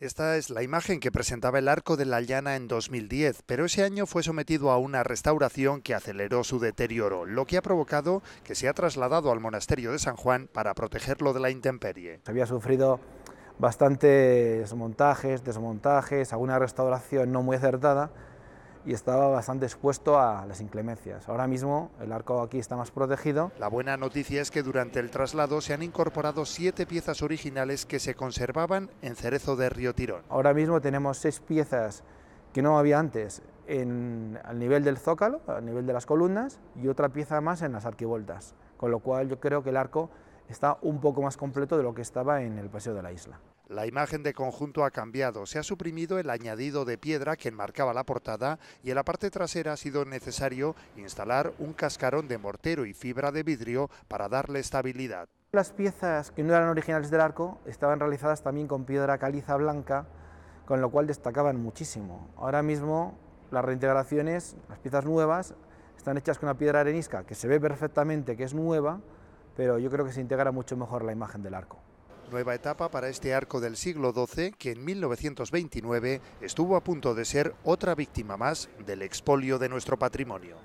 Esta es la imagen que presentaba el Arco de la Llana en 2010, pero ese año fue sometido a una restauración que aceleró su deterioro, lo que ha provocado que se ha trasladado al monasterio de San Juan para protegerlo de la intemperie. Había sufrido bastantes montajes, desmontajes, alguna restauración no muy acertada, y estaba bastante expuesto a las inclemencias. Ahora mismo el arco aquí está más protegido. La buena noticia es que durante el traslado se han incorporado siete piezas originales que se conservaban en Cerezo de Río Tirón. Ahora mismo tenemos seis piezas que no había antes en, al nivel del zócalo, al nivel de las columnas, y otra pieza más en las arquivoltas, con lo cual yo creo que el arco está un poco más completo de lo que estaba en el paseo de la isla. La imagen de conjunto ha cambiado, se ha suprimido el añadido de piedra que enmarcaba la portada y en la parte trasera ha sido necesario instalar un cascarón de mortero y fibra de vidrio para darle estabilidad. Las piezas que no eran originales del arco estaban realizadas también con piedra caliza blanca, con lo cual destacaban muchísimo. Ahora mismo las reintegraciones, las piezas nuevas, están hechas con una piedra arenisca que se ve perfectamente que es nueva, pero yo creo que se integra mucho mejor la imagen del arco nueva etapa para este arco del siglo XII que en 1929 estuvo a punto de ser otra víctima más del expolio de nuestro patrimonio.